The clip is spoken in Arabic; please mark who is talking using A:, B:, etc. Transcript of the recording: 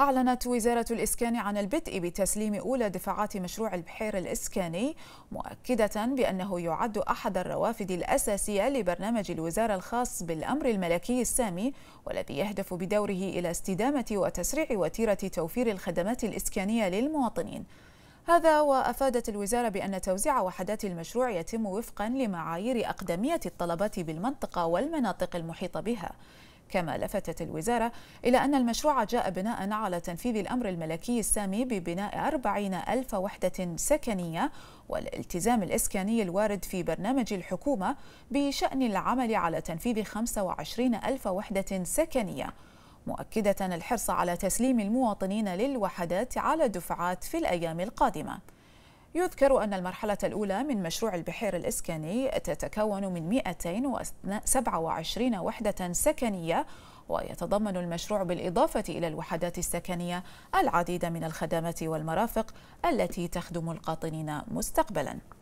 A: أعلنت وزارة الإسكان عن البدء بتسليم أولى دفعات مشروع البحير الإسكاني مؤكدة بأنه يعد أحد الروافد الأساسية لبرنامج الوزارة الخاص بالأمر الملكي السامي والذي يهدف بدوره إلى استدامة وتسريع وتيرة توفير الخدمات الإسكانية للمواطنين هذا وأفادت الوزارة بأن توزيع وحدات المشروع يتم وفقا لمعايير أقدمية الطلبات بالمنطقة والمناطق المحيطة بها كما لفتت الوزارة إلى أن المشروع جاء بناء على تنفيذ الأمر الملكي السامي ببناء 40 ألف وحدة سكنية والالتزام الإسكاني الوارد في برنامج الحكومة بشأن العمل على تنفيذ 25 ألف وحدة سكنية مؤكدة الحرص على تسليم المواطنين للوحدات على دفعات في الأيام القادمة يذكر أن المرحلة الأولى من مشروع البحير الإسكاني تتكون من 227 وحدة سكنية ويتضمن المشروع بالإضافة إلى الوحدات السكنية العديد من الخدمات والمرافق التي تخدم القاطنين مستقبلاً